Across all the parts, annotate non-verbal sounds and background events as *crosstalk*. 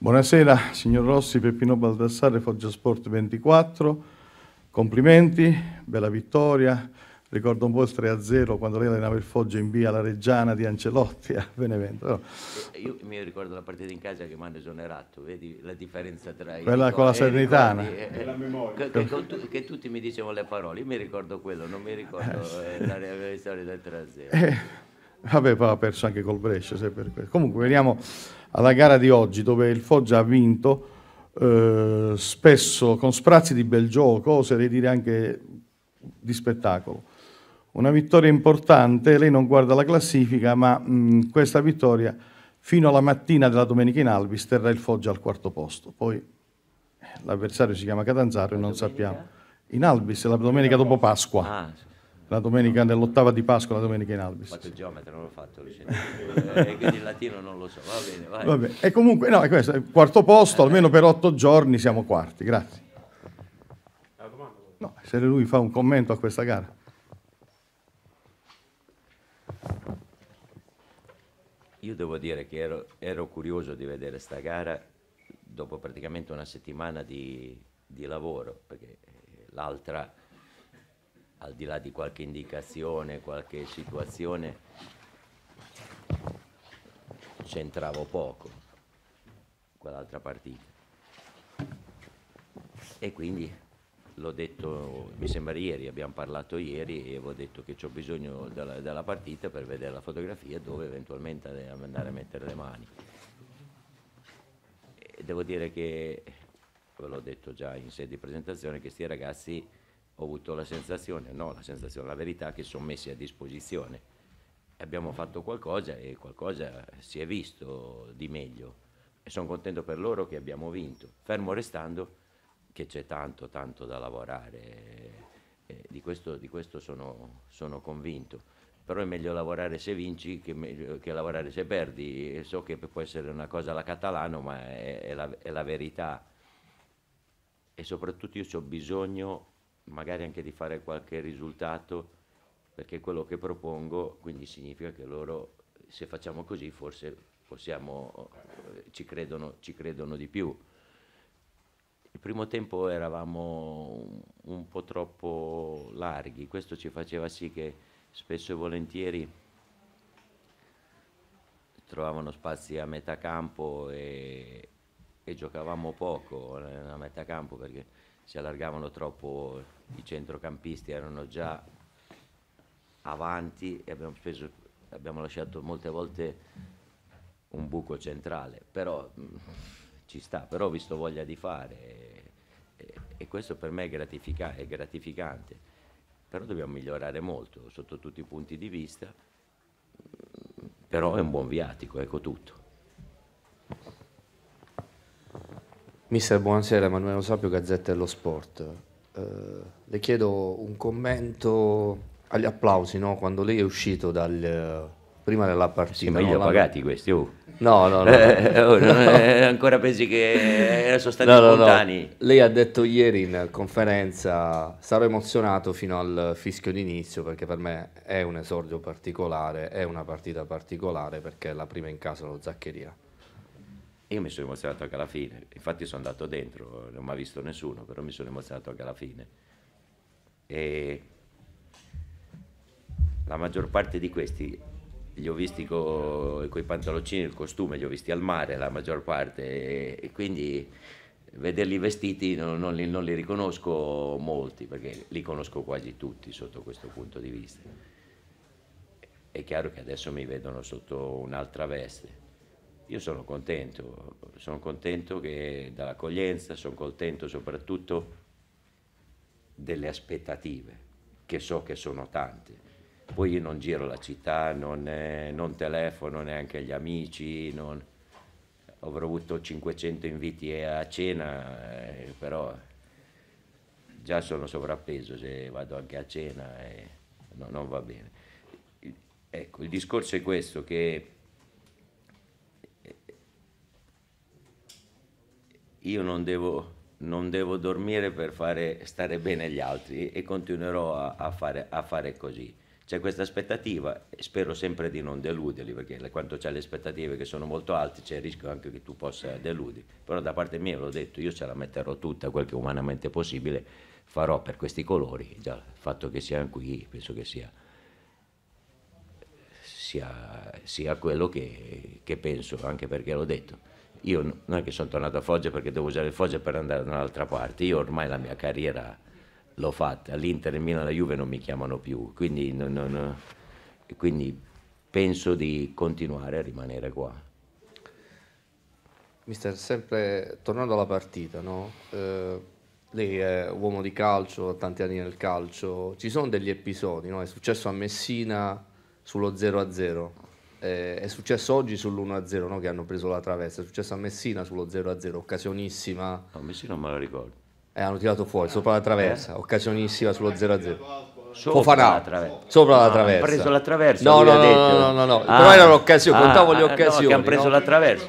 Buonasera, signor Rossi, Peppino Baldassare, Foggia Sport 24. Complimenti, bella vittoria. Ricordo un po' il 3-0 quando lei allenava il Foggia in via La Reggiana di Ancelotti a Benevento. Eh, io mi ricordo la partita in casa che mi hanno esonerato, vedi la differenza tra... Quella con la eh, Salernitana. Eh, che, che, che, tutti mi dicevano le parole, io mi ricordo quello, non mi ricordo eh, eh la, la storia del 3-0. Eh, vabbè, poi ha perso anche col Brescia, se per questo. Comunque veniamo alla gara di oggi dove il Foggia ha vinto eh, spesso con sprazzi di bel gioco, oserei dire anche di spettacolo. Una vittoria importante, lei non guarda la classifica, ma mh, mm, questa vittoria fino alla mattina della domenica in Albis terrà il Foggia al quarto posto. Poi eh, l'avversario si chiama Catanzaro e non sappiamo. In Alvis, la domenica dopo Pasqua. Ah, sì la domenica dell'ottava di Pasqua, la domenica in Albis. Ho fatto il geometra, non l'ho fatto eh, quindi il latino non lo so. Va bene, vai. Vabbè. E comunque, no, è questo, è quarto posto, almeno per otto giorni siamo quarti, grazie. No, se lui fa un commento a questa gara. Io devo dire che ero, ero curioso di vedere sta gara dopo praticamente una settimana di, di lavoro, perché eh, l'altra al di là di qualche indicazione, qualche situazione, c'entravo poco quell'altra partita. E quindi l'ho detto, mi sembra ieri, abbiamo parlato ieri e avevo detto che ho bisogno della, della, partita per vedere la fotografia dove eventualmente andare a mettere le mani. E devo dire che, ve l'ho detto già in sede di presentazione, che questi ragazzi ho avuto la sensazione, no la sensazione, la verità che sono messi a disposizione. Abbiamo fatto qualcosa e qualcosa si è visto di meglio e sono contento per loro che abbiamo vinto, fermo restando che c'è tanto, tanto da lavorare, eh, di questo, di questo sono, sono, convinto, però è meglio lavorare se vinci che, che lavorare se perdi, so che può essere una cosa alla catalano, ma è, è, la, è la verità e soprattutto io ho bisogno magari anche di fare qualche risultato, perché quello che propongo quindi significa che loro, se facciamo così, forse possiamo, eh, ci, credono, ci credono di più. Il primo tempo eravamo un po' troppo larghi, questo ci faceva sì che spesso e volentieri trovavano spazi a metà campo e, e giocavamo poco eh, a metà campo perché si allargavano troppo i centrocampisti erano già avanti e abbiamo, speso, abbiamo lasciato molte volte un buco centrale, però mh, mm, ci sta, però ho visto voglia di fare e, e, questo per me è, gratifica- è gratificante, però dobbiamo migliorare molto sotto tutti i punti di vista, mm, però è un buon viatico, ecco tutto. Mister, buonasera, Emanuele Sapio, Gazzetta dello Sport. Eh, le chiedo un commento agli applausi, no? quando lei è uscito dal, prima della partita. Sì, ma io no? pagati questi, oh. No, no, no. Eh, *laughs* oh, no. Eh, ancora pensi che eh, sono stati no, spontanei. Lei ha detto ieri in conferenza, sarò emozionato fino al fischio d'inizio perché per me è un esordio particolare, è una partita particolare perché è la prima in casa lo Zaccheria io mi sono emozionato anche alla fine, infatti sono andato dentro, non mi ha visto nessuno, però mi sono emozionato anche alla fine. E la maggior parte di questi li ho visti con i pantaloncini, il costume, li ho visti al mare la maggior parte e quindi vederli vestiti non, non, li, non, li, riconosco molti perché li conosco quasi tutti sotto questo punto di vista. È chiaro che adesso mi vedono sotto un'altra veste io sono contento, sono contento dall'accoglienza, sono contento soprattutto delle aspettative, che so che sono tante. Poi io non giro la città, non, eh, non telefono neanche agli amici, non... avrò avuto 500 inviti a cena, eh, però già sono sovrappeso se vado anche a cena, eh, no, non va bene. Ecco, il discorso è questo, che io non devo, non devo dormire per fare stare bene gli altri e continuerò a, a, fare, a fare, così. C'è questa aspettativa, spero sempre di non deluderli, perché quando c'è le aspettative che sono molto alte c'è il rischio anche che tu possa deludi. Però da parte mia l'ho detto, io ce la metterò tutta, quel che umanamente possibile, farò per questi colori, già il fatto che siano qui penso che sia... Sia, sia, quello che, che, penso, anche perché l'ho detto io non è che sono tornato a Foggia perché devo usare Foggia per andare da un'altra parte, io ormai la mia carriera l'ho fatta, all'Inter, e Milano e la Juve non mi chiamano più, quindi, non, non, quindi penso di continuare a rimanere qua. Mister, sempre tornando alla partita, no? eh, lei è uomo di calcio, ha tanti anni nel calcio, ci sono degli episodi, no? è successo a Messina sullo 0-0, eh, è successo oggi sull'1-0 no? che hanno preso la traversa, è successo a Messina sullo 0-0, occasionissima. A no, Messina non me la ricordo. Eh, hanno tirato fuori, sopra la traversa, eh? occasionissima sullo 0-0. Sopra Fofanà, la traversa. Sopra la ah, traversa. Ah, preso la traversa. No, no, no, no, no, no, ah, però era un'occasione. ah, contavo le occasioni. Ah, no, che hanno preso la traversa.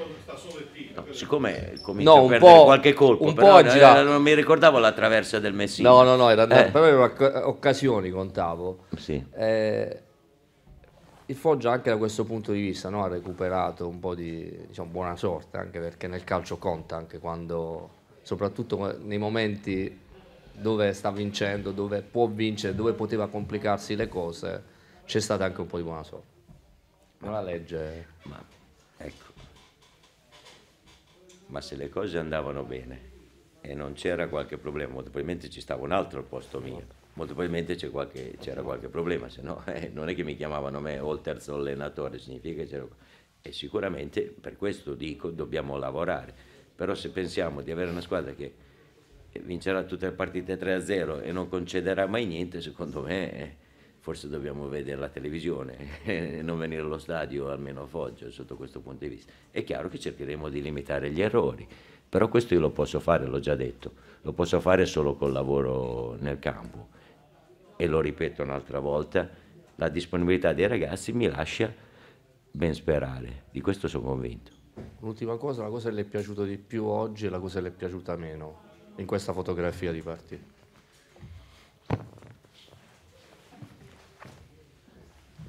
No, siccome comincia no, a perdere qualche colpo, un però po girato. non mi ricordavo la traversa del Messina. No, no, no, era, eh. però occasioni contavo. Sì. Eh, il Foggia anche da questo punto di vista no? ha recuperato un po' di diciamo, buona sorte, anche perché nel calcio conta, anche quando, soprattutto nei momenti dove sta vincendo, dove può vincere, dove poteva complicarsi le cose, c'è stata anche un po' di buona sorte. Ma la legge... Ma, ecco. Ma se le cose andavano bene, e non c'era qualche problema, molto probabilmente ci stava un altro al posto mio, molto probabilmente qualche, c'era qualche problema, se no eh, non è che mi chiamavano me o il terzo allenatore, significa che c'era... E sicuramente per questo dico dobbiamo lavorare, però se pensiamo di avere una squadra che vincerà tutte le partite 3-0 e non concederà mai niente, secondo me... Eh, forse dobbiamo vedere la televisione *laughs* e non venire allo stadio, almeno a Foggia, sotto questo punto di vista. È chiaro che cercheremo di limitare gli errori, però questo io lo posso fare, l'ho già detto, lo posso fare solo col lavoro nel campo. E lo ripeto un'altra volta, la disponibilità dei ragazzi mi lascia ben sperare, di questo sono convinto. L'ultima cosa, la cosa che le è piaciuta di più oggi e la cosa che le è piaciuta meno in questa fotografia di partita?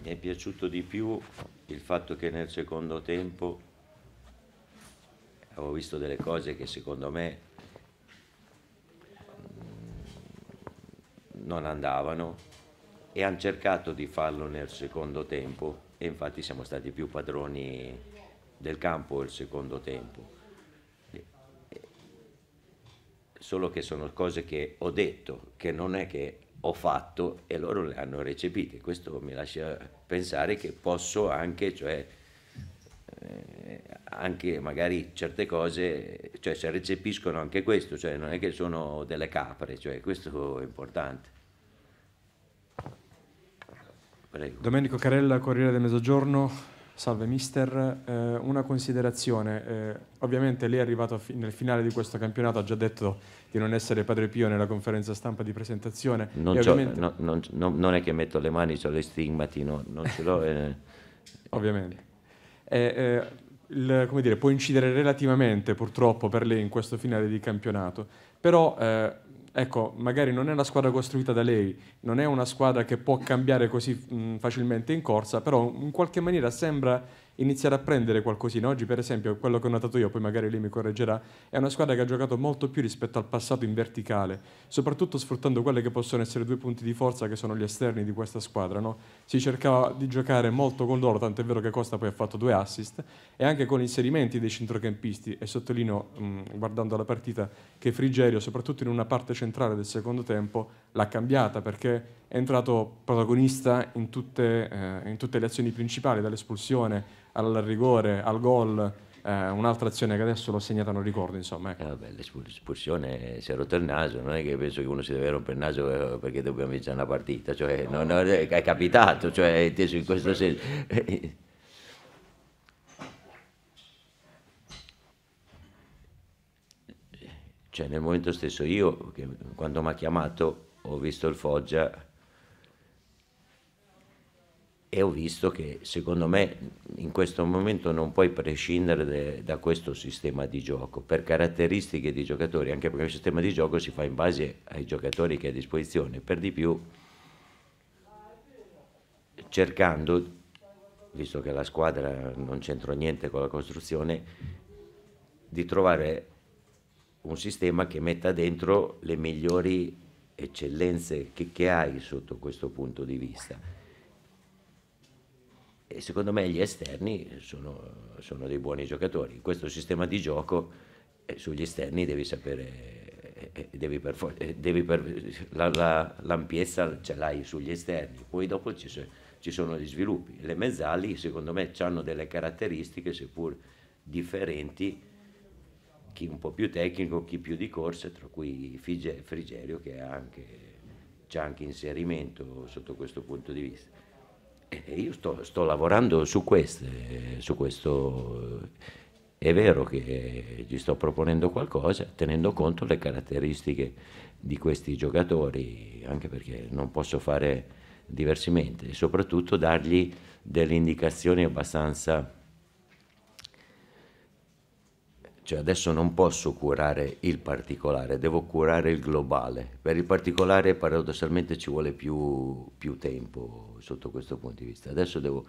Mi è piaciuto di più il fatto che nel secondo tempo avevo visto delle cose che secondo me mm, non andavano e hanno cercato di farlo nel secondo tempo e infatti siamo stati più padroni del campo il secondo tempo. Solo che sono cose che ho detto, che non è che ho fatto e loro le hanno recepite. Questo mi lascia pensare che posso anche, cioè, anche magari certe cose, cioè se recepiscono anche questo, cioè non è che sono delle capre, cioè questo è importante. Prego. Domenico Carella, Corriere del Mezzogiorno. Salve mister, eh, una considerazione, eh, ovviamente lei è arrivato fi- nel finale di questo campionato, ha già detto di non essere Padre Pio nella conferenza stampa di presentazione. Non, ovviamente... no, non, non è che metto le mani, sulle stigmati, no, non ce l'ho. Eh... *laughs* ovviamente. Eh, eh, il, come dire, può incidere relativamente purtroppo per lei in questo finale di campionato, però eh, ecco, magari non è una squadra costruita da lei, non è una squadra che può cambiare così mh, facilmente in corsa, però in qualche maniera sembra iniziare a prendere qualcosina. Oggi, per esempio, quello che ho notato io, poi magari lei mi correggerà, è una squadra che ha giocato molto più rispetto al passato in verticale, soprattutto sfruttando quelle che possono essere due punti di forza che sono gli esterni di questa squadra. No? Si cercava di giocare molto con loro, tant'è vero che Costa poi ha fatto due assist, e anche con inserimenti dei centrocampisti. E sottolineo, mh, mm, guardando la partita, che Frigerio, soprattutto in una parte centrale del secondo tempo, l'ha cambiata perché è entrato protagonista in tutte, eh, in tutte le azioni principali, dall'espulsione al rigore, al gol, eh, un'altra azione che adesso l'ho segnata, non ricordo. Insomma, ecco. eh vabbè, l'espulsione eh, si è rotto il naso, non è che penso che uno si deve rompere il naso eh, perché dobbiamo vincere una partita, cioè, no. No, no, è capitato, cioè, è in questo sì, senso. *laughs* Cioè, nel momento stesso io, che, quando mi ha chiamato, ho visto il Foggia e ho visto che secondo me in questo momento non puoi prescindere de, da questo sistema di gioco per caratteristiche di giocatori, anche perché il sistema di gioco si fa in base ai giocatori che hai a disposizione, per di più cercando, visto che la squadra non c'entra niente con la costruzione, di trovare un sistema che metta dentro le migliori eccellenze che, che hai sotto questo punto di vista e secondo me gli esterni sono, sono dei buoni giocatori. In questo sistema di gioco eh, sugli esterni devi sapere, eh, eh devi per, eh, devi per, la, la, l'ampiezza ce l'hai sugli esterni, poi dopo ci, ci sono gli sviluppi. Le mezzali secondo me hanno delle caratteristiche seppur differenti, chi un po' più tecnico, chi più di corsa, tra cui Frigerio che ha anche, c'ha anche inserimento sotto questo punto di vista. Eh, io sto, sto lavorando su, queste, su questo. Eh, è vero che gli sto proponendo qualcosa tenendo conto le caratteristiche di questi giocatori, anche perché non posso fare diversamente e soprattutto dargli delle indicazioni abbastanza Cioè adesso non posso curare il particolare, devo curare il globale. Per il particolare paradossalmente ci vuole più, più tempo sotto questo punto di vista. Adesso devo,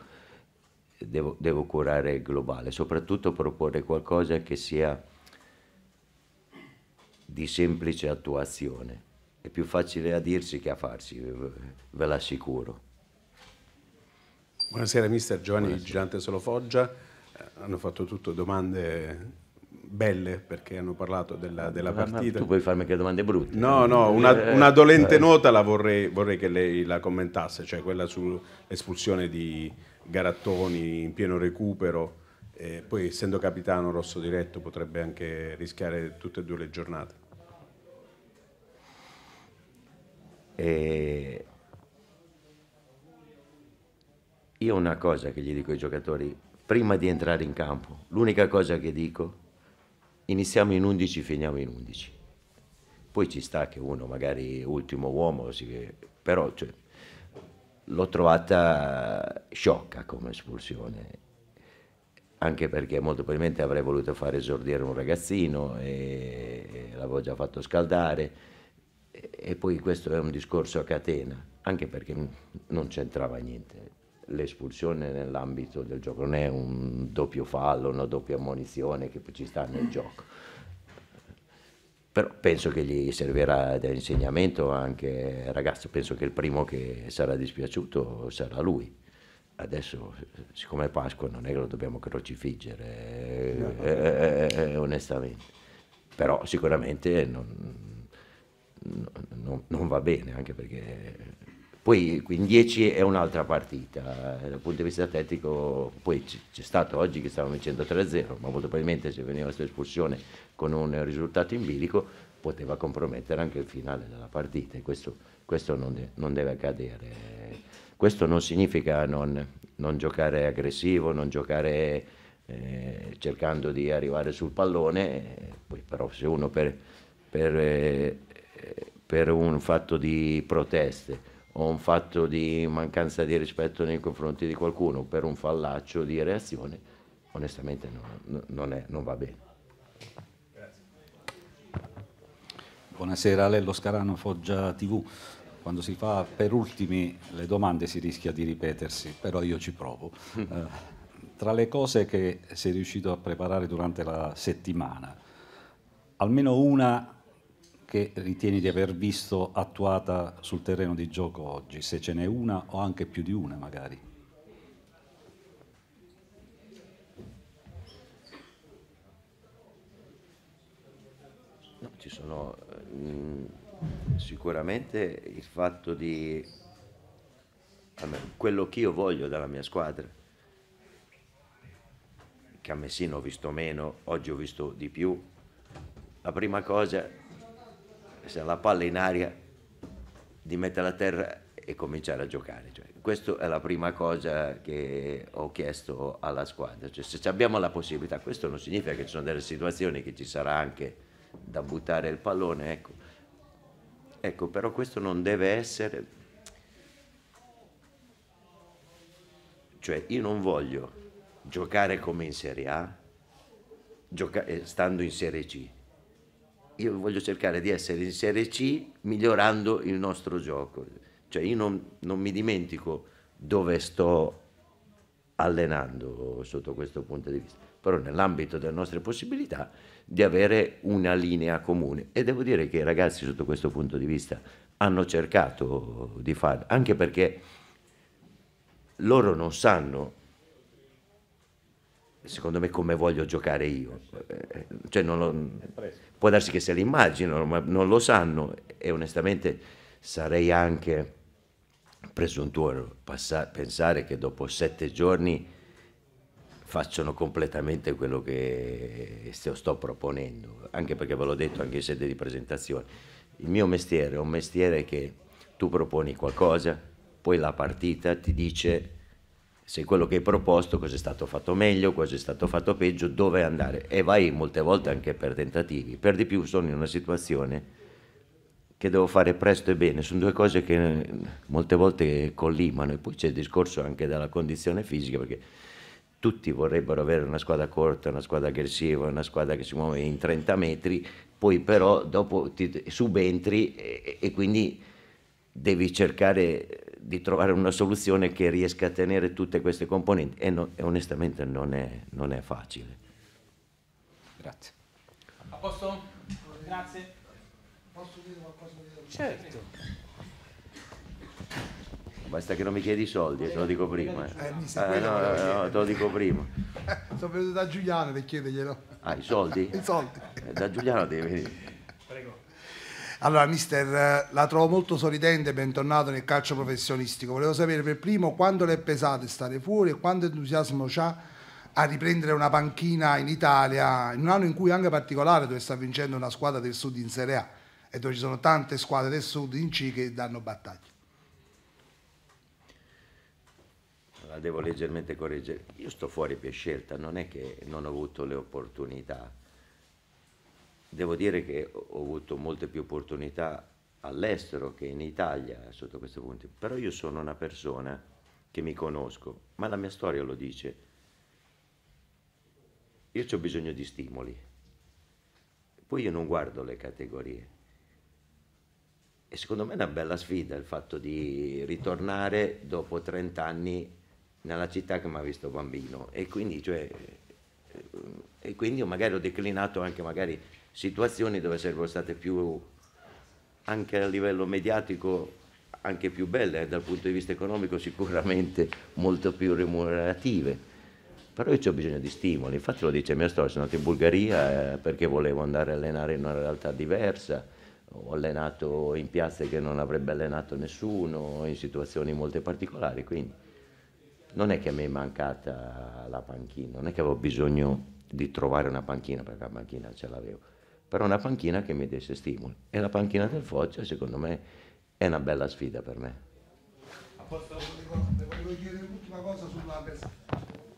devo, devo curare il globale, soprattutto proporre qualcosa che sia di semplice attuazione. È più facile a dirsi che a farsi, ve l'assicuro. Buonasera mister Giovanni Buonasera. Vigilante Solo Foggia, eh, hanno fatto tutte domande belle perché hanno parlato della, della ah, partita. Ma tu puoi farmi anche domande brutte. No, no, una, eh, eh. una dolente eh. nota la vorrei, vorrei, che lei la commentasse, cioè quella sull'espulsione di Garattoni in pieno recupero. E poi essendo capitano rosso diretto potrebbe anche rischiare tutte e due le giornate. E... Io una cosa che gli dico ai giocatori, prima di entrare in campo, l'unica cosa che dico iniziamo in 11, finiamo in 11. Poi ci sta che uno magari ultimo uomo, però cioè, l'ho trovata sciocca come espulsione, anche perché molto probabilmente avrei voluto fare esordire un ragazzino e l'avevo già fatto scaldare e poi questo è un discorso a catena, anche perché non c'entrava niente l'espulsione nell'ambito del gioco, non è un doppio fallo, una doppia ammonizione che ci sta nel gioco. Però penso che gli servirà da insegnamento anche ragazzo, penso che il primo che sarà dispiaciuto sarà lui. Adesso, siccome è Pasqua, non è che lo dobbiamo crocifiggere, no, no. Eh, eh, eh onestamente. Però sicuramente non, non, non va bene, anche perché poi in 10 è un'altra partita, eh, dal punto di vista tecnico poi c'è stato oggi che stavamo vincendo 3-0, ma molto probabilmente se veniva questa espulsione con un risultato in bilico poteva compromettere anche il finale della partita e questo, questo non, de non, deve accadere. Questo non significa non, non giocare aggressivo, non giocare eh, cercando di arrivare sul pallone, poi però se uno per, per, eh, per un fatto di proteste o un fatto di mancanza di rispetto nei confronti di qualcuno per un fallaccio di reazione, onestamente non, non, è, non va bene. Buonasera, Lello Scarano, Foggia TV. Quando si fa per ultimi le domande si rischia di ripetersi, però io ci provo. *laughs* eh, tra le cose che sei riuscito a preparare durante la settimana, almeno una che ritieni di aver visto attuata sul terreno di gioco oggi, se ce n'è una o anche più di una magari. No, ci sono mh, eh, sicuramente il fatto di quello che io voglio dalla mia squadra, che a Messina ho visto meno, oggi ho visto di più. La prima cosa se la palla è in aria, di metterla a terra e cominciare a giocare. Cioè, questa è la prima cosa che ho chiesto alla squadra. Cioè, se abbiamo la possibilità, questo non significa che ci sono delle situazioni che ci sarà anche da buttare il pallone. Ecco, ecco però questo non deve essere... Cioè, io non voglio giocare come in Serie A, eh, stando in Serie C io voglio cercare di essere in Serie C migliorando il nostro gioco. Cioè io non, non mi dimentico dove sto allenando sotto questo punto di vista, però nell'ambito delle nostre possibilità di avere una linea comune. E devo dire che i ragazzi sotto questo punto di vista hanno cercato di farlo, anche perché loro non sanno secondo me come voglio giocare io. Eh, eh, cioè lo, può darsi che se l'immaginano, ma non lo sanno e onestamente sarei anche presuntuoso passa, pensare che dopo sette giorni facciano completamente quello che sto, sto proponendo, anche perché ve l'ho detto anche in sede di presentazione. Il mio mestiere è un mestiere che tu proponi qualcosa, poi la partita ti dice se quello che hai proposto cosa è stato fatto meglio, cosa è stato fatto peggio, dove andare e vai molte volte anche per tentativi. Per di più sono in una situazione che devo fare presto e bene, sono due cose che eh, molte volte collimano e poi c'è il discorso anche della condizione fisica perché tutti vorrebbero avere una squadra corta, una squadra aggressiva, una squadra che si muove in 30 metri, poi però dopo ti subentri e, e quindi devi cercare di trovare una soluzione che riesca a tenere tutte queste componenti e, no, e onestamente non è, non è, facile. Grazie. A posto? Grazie. Posso dire qualcosa? Certo. Basta che non mi chiedi i soldi, eh, te lo dico prima. Eh, eh, eh no, no, no, te lo dico prima. *laughs* Sono venuto da Giuliano per chiederglielo. Ah, i soldi? *laughs* I soldi. Eh, da Giuliano devi venire. Allora, mister, la trovo molto sorridente, bentornato nel calcio professionistico. Volevo sapere per primo quanto le è pesato stare fuori e quanto entusiasmo c'ha a riprendere una panchina in Italia in un anno in cui anche particolare dove sta vincendo una squadra del sud in Serie A e dove ci sono tante squadre del sud in C che danno battaglia. La devo leggermente correggere. Io sto fuori per scelta, non è che non ho avuto le opportunità Devo dire che ho avuto molte più opportunità all'estero che in Italia eh, sotto questo punto, però io sono una persona che mi conosco, ma la mia storia lo dice. Io ho bisogno di stimoli, poi io non guardo le categorie. E secondo me è una bella sfida il fatto di ritornare dopo 30 anni nella città che mi ha visto bambino e quindi cioè, eh, quindi magari ho declinato anche magari situazioni dove sarebbero state più, anche a livello mediatico, anche più belle, eh, dal punto di vista economico sicuramente molto più remunerative. Però io ho bisogno di stimoli, infatti lo dice mia storia, sono andato in Bulgaria eh, perché volevo andare a allenare in una realtà diversa, ho allenato in piazze che non avrebbe allenato nessuno, in situazioni molto particolari, quindi non è che mi è mancata la panchina, non è che avevo bisogno di trovare una panchina, perché la panchina ce l'avevo, però una panchina che mi desse stimoli. E la panchina del Foggia, secondo me, è una bella sfida per me. A posto, volevo chiedere cosa sull'avversario.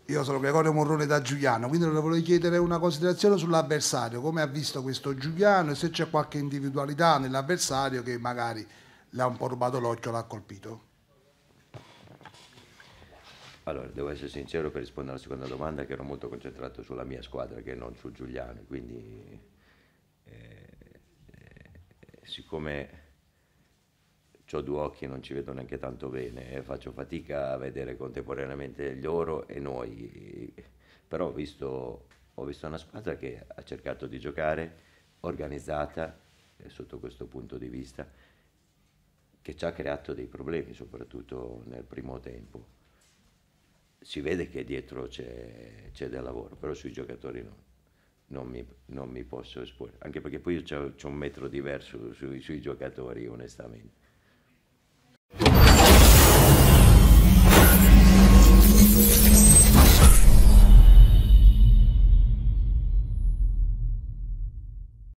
Io sono Gregorio Morrone da Giuliano, quindi le volevo chiedere una considerazione sull'avversario, come ha visto questo Giuliano e se c'è qualche individualità nell'avversario che magari le ha un po' rubato l'occhio, l'ha colpito. Allora, devo essere sincero per rispondere alla seconda domanda che ero molto concentrato sulla mia squadra che non su Giuliano, quindi eh, eh, siccome ho due occhi e non ci vedo neanche tanto bene, eh, faccio fatica a vedere contemporaneamente loro e noi, però ho visto, ho visto una squadra che ha cercato di giocare organizzata eh, sotto questo punto di vista, che ci ha creato dei problemi soprattutto nel primo tempo si vede che dietro c'è, del lavoro, però sui giocatori no. Non mi, non mi posso esporre, anche perché poi ho un metro diverso sui, sui giocatori, onestamente.